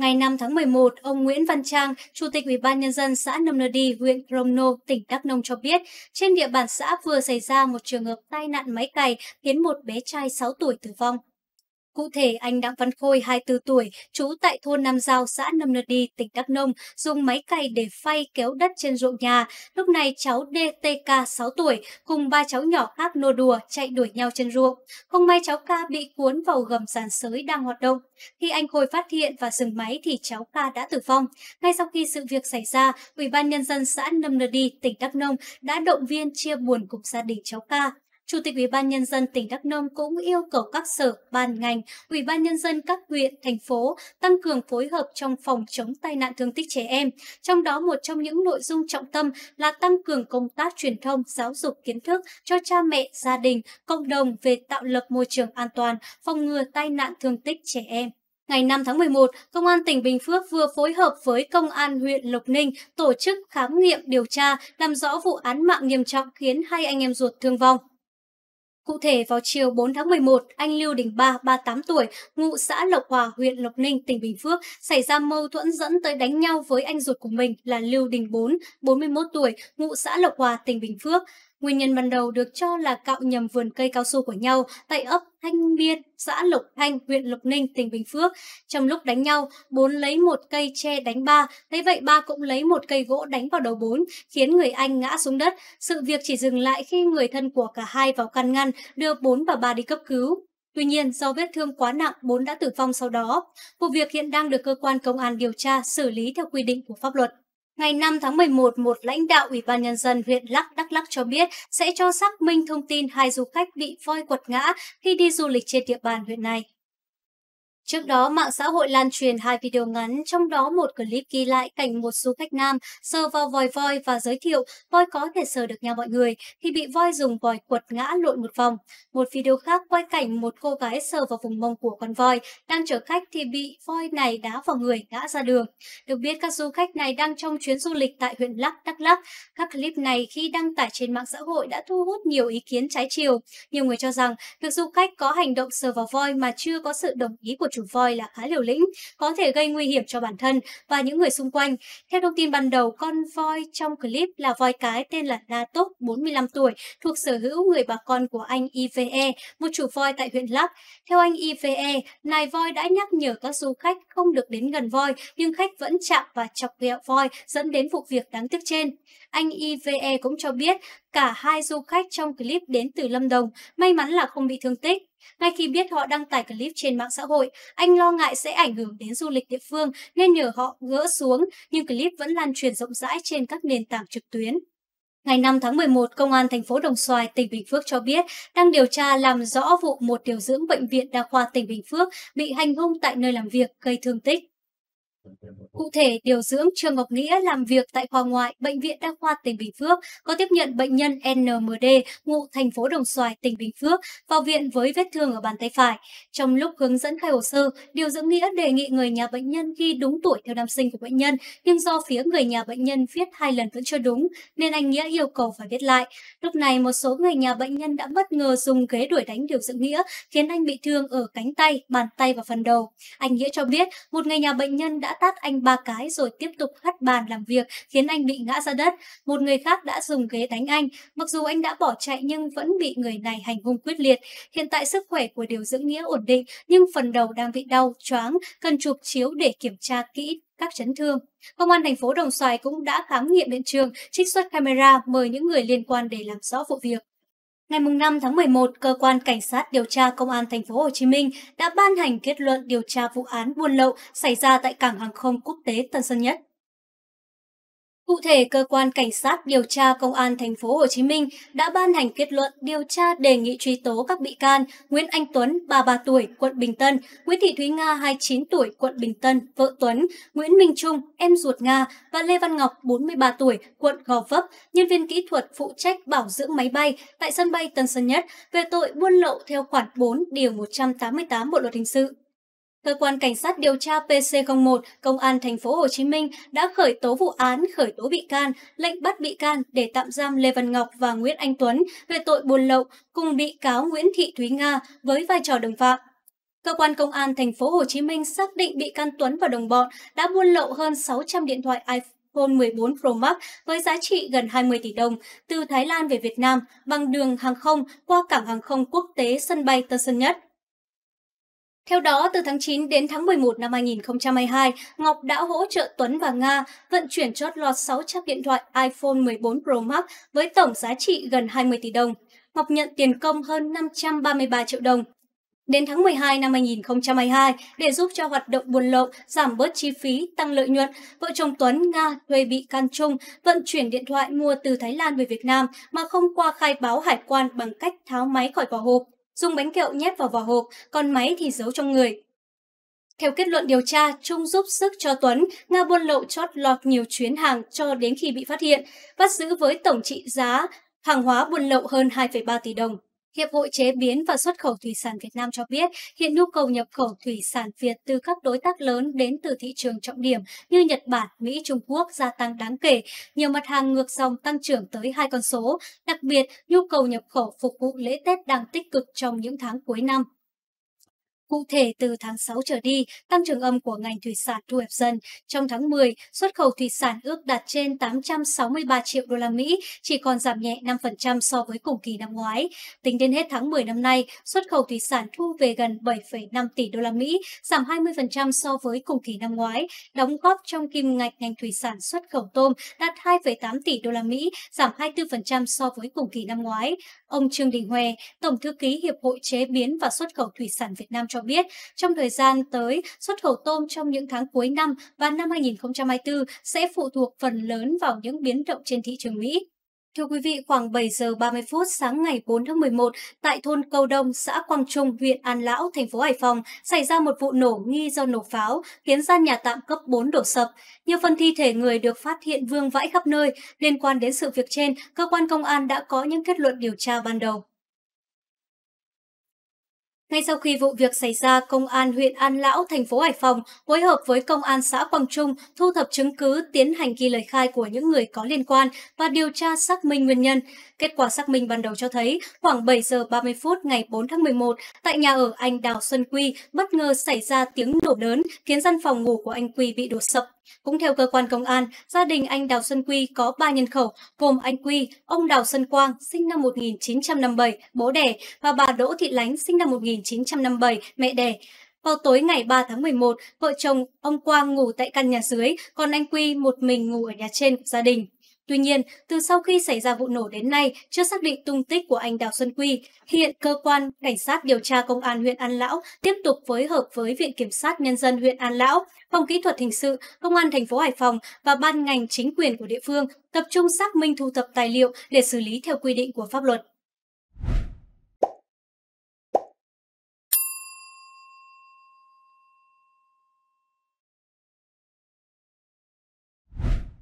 Ngày 5 tháng 11, ông Nguyễn Văn Trang, Chủ tịch Ủy ban Nhân dân xã Nâm Nơ Đi, huyện Gromno, tỉnh Đắk Nông cho biết, trên địa bàn xã vừa xảy ra một trường hợp tai nạn máy cày khiến một bé trai 6 tuổi tử vong. Cụ thể, anh Đặng Văn Khôi, 24 tuổi, trú tại thôn Nam Giao, xã Nâm Nợt Đi, tỉnh Đắk Nông, dùng máy cày để phay kéo đất trên ruộng nhà. Lúc này, cháu DTK, 6 tuổi, cùng ba cháu nhỏ khác nô đùa, chạy đuổi nhau trên ruộng. Không may cháu Ca bị cuốn vào gầm sàn sới đang hoạt động. Khi anh Khôi phát hiện và dừng máy thì cháu Ca đã tử vong. Ngay sau khi sự việc xảy ra, Ủy ban Nhân dân xã Nâm Nợt Đi, tỉnh Đắk Nông đã động viên chia buồn cùng gia đình cháu Ca. Chủ tịch Ủy ban nhân dân tỉnh Đắk Nông cũng yêu cầu các sở, ban ngành, Ủy ban nhân dân các huyện, thành phố tăng cường phối hợp trong phòng chống tai nạn thương tích trẻ em. Trong đó một trong những nội dung trọng tâm là tăng cường công tác truyền thông, giáo dục kiến thức cho cha mẹ, gia đình, cộng đồng về tạo lập môi trường an toàn, phòng ngừa tai nạn thương tích trẻ em. Ngày 5 tháng 11, Công an tỉnh Bình Phước vừa phối hợp với Công an huyện Lộc Ninh tổ chức khám nghiệm điều tra làm rõ vụ án mạng nghiêm trọng khiến hai anh em ruột thương vong. Cụ thể, vào chiều 4 tháng 11, anh Lưu Đình Ba, 38 tuổi, ngụ xã Lộc Hòa, huyện Lộc Ninh, tỉnh Bình Phước, xảy ra mâu thuẫn dẫn tới đánh nhau với anh ruột của mình là Lưu Đình Bốn, 41 tuổi, ngụ xã Lộc Hòa, tỉnh Bình Phước. Nguyên nhân ban đầu được cho là cạo nhầm vườn cây cao su của nhau tại ấp Thanh Biên, xã Lộc Thanh, huyện Lộc Ninh, tỉnh Bình Phước. Trong lúc đánh nhau, bốn lấy một cây tre đánh ba, thế vậy ba cũng lấy một cây gỗ đánh vào đầu bốn, khiến người anh ngã xuống đất. Sự việc chỉ dừng lại khi người thân của cả hai vào can ngăn, đưa bốn và ba đi cấp cứu. Tuy nhiên, do vết thương quá nặng, bốn đã tử vong sau đó. Vụ việc hiện đang được cơ quan công an điều tra xử lý theo quy định của pháp luật. Ngày 5 tháng 11, một lãnh đạo Ủy ban Nhân dân huyện Lắc Đắk Lắc cho biết sẽ cho xác minh thông tin hai du khách bị voi quật ngã khi đi du lịch trên địa bàn huyện này. Trước đó, mạng xã hội lan truyền hai video ngắn, trong đó một clip ghi lại cảnh một số khách nam sờ vào vòi voi và giới thiệu voi có thể sờ được nha mọi người khi bị voi dùng vòi quật ngã lộn một vòng. Một video khác quay cảnh một cô gái sờ vào vùng mông của con voi, đang chở khách thì bị voi này đá vào người ngã ra đường. Được biết các du khách này đang trong chuyến du lịch tại huyện Lắc, Đắk Lắc. Các clip này khi đăng tải trên mạng xã hội đã thu hút nhiều ý kiến trái chiều. Nhiều người cho rằng việc du khách có hành động sờ vào voi mà chưa có sự đồng ý của chủ chủ voi là khá liều lĩnh, có thể gây nguy hiểm cho bản thân và những người xung quanh. Theo thông tin ban đầu, con voi trong clip là voi cái tên là Natok, 45 tuổi, thuộc sở hữu người bà con của anh IVE, một chủ voi tại huyện Lắc. Theo anh IVE, nài voi đã nhắc nhở các du khách không được đến gần voi, nhưng khách vẫn chạm và chọc ghẹo voi dẫn đến vụ việc đáng tiếc trên. Anh IVE cũng cho biết cả hai du khách trong clip đến từ Lâm Đồng, may mắn là không bị thương tích. Ngay khi biết họ đăng tải clip trên mạng xã hội, anh lo ngại sẽ ảnh hưởng đến du lịch địa phương nên nhờ họ gỡ xuống, nhưng clip vẫn lan truyền rộng rãi trên các nền tảng trực tuyến. Ngày 5 tháng 11, Công an thành phố Đồng Xoài, tỉnh Bình Phước cho biết đang điều tra làm rõ vụ một điều dưỡng bệnh viện đa khoa tỉnh Bình Phước bị hành hung tại nơi làm việc gây thương tích. Cụ thể, điều dưỡng Trương Ngọc Nghĩa làm việc tại khoa ngoại Bệnh viện Đa khoa tỉnh Bình Phước có tiếp nhận bệnh nhân NMD ngụ thành phố Đồng Xoài, tỉnh Bình Phước vào viện với vết thương ở bàn tay phải. Trong lúc hướng dẫn khai hồ sơ, điều dưỡng Nghĩa đề nghị người nhà bệnh nhân ghi đúng tuổi theo năm sinh của bệnh nhân, nhưng do phía người nhà bệnh nhân viết hai lần vẫn chưa đúng, nên anh Nghĩa yêu cầu phải viết lại. Lúc này, một số người nhà bệnh nhân đã bất ngờ dùng ghế đuổi đánh điều dưỡng Nghĩa, khiến anh bị thương ở cánh tay, bàn tay và phần đầu. Anh Nghĩa cho biết, một người nhà bệnh nhân đã tát anh ba cái rồi tiếp tục hất bàn làm việc khiến anh bị ngã ra đất. Một người khác đã dùng ghế đánh anh. Mặc dù anh đã bỏ chạy nhưng vẫn bị người này hành hung quyết liệt. Hiện tại sức khỏe của điều dưỡng nghĩa ổn định nhưng phần đầu đang bị đau, choáng, cần chụp chiếu để kiểm tra kỹ các chấn thương. Công an thành phố Đồng Xoài cũng đã khám nghiệm hiện trường, trích xuất camera mời những người liên quan để làm rõ vụ việc. Ngày 5 tháng 11, cơ quan cảnh sát điều tra công an thành phố Hồ Chí Minh đã ban hành kết luận điều tra vụ án buôn lậu xảy ra tại cảng hàng không quốc tế Tân Sơn Nhất. Cụ thể, cơ quan cảnh sát điều tra công an thành phố Hồ Chí Minh đã ban hành kết luận điều tra đề nghị truy tố các bị can Nguyễn Anh Tuấn, 33 tuổi, quận Bình Tân, Nguyễn Thị Thúy Nga, 29 tuổi, quận Bình Tân, vợ Tuấn, Nguyễn Minh Trung, em ruột Nga và Lê Văn Ngọc, 43 tuổi, quận Gò Vấp, nhân viên kỹ thuật phụ trách bảo dưỡng máy bay tại sân bay Tân Sơn Nhất về tội buôn lậu theo khoản 4 điều 188 Bộ luật hình sự cơ quan cảnh sát điều tra PC01 Công an thành phố Hồ Chí Minh đã khởi tố vụ án, khởi tố bị can, lệnh bắt bị can để tạm giam Lê Văn Ngọc và Nguyễn Anh Tuấn về tội buôn lậu cùng bị cáo Nguyễn Thị Thúy Nga với vai trò đồng phạm. Cơ quan công an thành phố Hồ Chí Minh xác định bị can Tuấn và đồng bọn đã buôn lậu hơn 600 điện thoại iPhone iPhone 14 Pro Max với giá trị gần 20 tỷ đồng từ Thái Lan về Việt Nam bằng đường hàng không qua cảng hàng không quốc tế sân bay Tân Sơn Nhất. Theo đó, từ tháng 9 đến tháng 11 năm 2022, Ngọc đã hỗ trợ Tuấn và Nga vận chuyển chót lọt 6 chiếc điện thoại iPhone 14 Pro Max với tổng giá trị gần 20 tỷ đồng. Ngọc nhận tiền công hơn 533 triệu đồng. Đến tháng 12 năm 2022, để giúp cho hoạt động buôn lậu giảm bớt chi phí, tăng lợi nhuận, vợ chồng Tuấn Nga thuê bị can Trung vận chuyển điện thoại mua từ Thái Lan về Việt Nam mà không qua khai báo hải quan bằng cách tháo máy khỏi vỏ hộp dùng bánh kẹo nhét vào vỏ hộp, còn máy thì giấu trong người. Theo kết luận điều tra, Trung giúp sức cho Tuấn, Nga buôn lậu chót lọt nhiều chuyến hàng cho đến khi bị phát hiện, bắt giữ với tổng trị giá hàng hóa buôn lậu hơn 2,3 tỷ đồng. Hiệp hội Chế biến và Xuất khẩu Thủy sản Việt Nam cho biết, hiện nhu cầu nhập khẩu thủy sản Việt từ các đối tác lớn đến từ thị trường trọng điểm như Nhật Bản, Mỹ, Trung Quốc gia tăng đáng kể. Nhiều mặt hàng ngược dòng tăng trưởng tới hai con số. Đặc biệt, nhu cầu nhập khẩu phục vụ lễ Tết đang tích cực trong những tháng cuối năm. Cụ thể, từ tháng 6 trở đi, tăng trưởng âm của ngành thủy sản thu hẹp dần. Trong tháng 10, xuất khẩu thủy sản ước đạt trên 863 triệu đô la Mỹ, chỉ còn giảm nhẹ 5% so với cùng kỳ năm ngoái. Tính đến hết tháng 10 năm nay, xuất khẩu thủy sản thu về gần 7,5 tỷ đô la Mỹ, giảm 20% so với cùng kỳ năm ngoái, đóng góp trong kim ngạch ngành thủy sản xuất khẩu tôm đạt 2,8 tỷ đô la Mỹ, giảm 24% so với cùng kỳ năm ngoái. Ông Trương Đình Huệ, Tổng thư ký Hiệp hội Chế biến và Xuất khẩu Thủy sản Việt Nam cho cho biết, trong thời gian tới, xuất khẩu tôm trong những tháng cuối năm và năm 2024 sẽ phụ thuộc phần lớn vào những biến động trên thị trường Mỹ. Thưa quý vị, khoảng 7 giờ 30 phút sáng ngày 4 tháng 11, tại thôn Câu Đông, xã Quang Trung, huyện An Lão, thành phố Hải Phòng, xảy ra một vụ nổ nghi do nổ pháo, khiến gian nhà tạm cấp 4 đổ sập. Nhiều phần thi thể người được phát hiện vương vãi khắp nơi. Liên quan đến sự việc trên, cơ quan công an đã có những kết luận điều tra ban đầu. Ngay sau khi vụ việc xảy ra, Công an huyện An Lão, thành phố Hải Phòng phối hợp với Công an xã Quang Trung thu thập chứng cứ, tiến hành ghi lời khai của những người có liên quan và điều tra xác minh nguyên nhân. Kết quả xác minh ban đầu cho thấy, khoảng 7 giờ 30 phút ngày 4 tháng 11, tại nhà ở anh Đào Xuân Quy, bất ngờ xảy ra tiếng nổ lớn khiến căn phòng ngủ của anh Quy bị đổ sập cũng theo cơ quan công an, gia đình anh Đào Xuân Quy có 3 nhân khẩu, gồm anh Quy, ông Đào Xuân Quang, sinh năm 1957, bố đẻ, và bà Đỗ Thị Lánh, sinh năm 1957, mẹ đẻ. Vào tối ngày 3 tháng 11, vợ chồng ông Quang ngủ tại căn nhà dưới, còn anh Quy một mình ngủ ở nhà trên của gia đình. Tuy nhiên, từ sau khi xảy ra vụ nổ đến nay, chưa xác định tung tích của anh Đào Xuân Quy. Hiện cơ quan cảnh sát điều tra công an huyện An Lão tiếp tục phối hợp với Viện Kiểm sát Nhân dân huyện An Lão, Phòng Kỹ thuật Hình sự, Công an thành phố Hải Phòng và ban ngành chính quyền của địa phương tập trung xác minh thu thập tài liệu để xử lý theo quy định của pháp luật.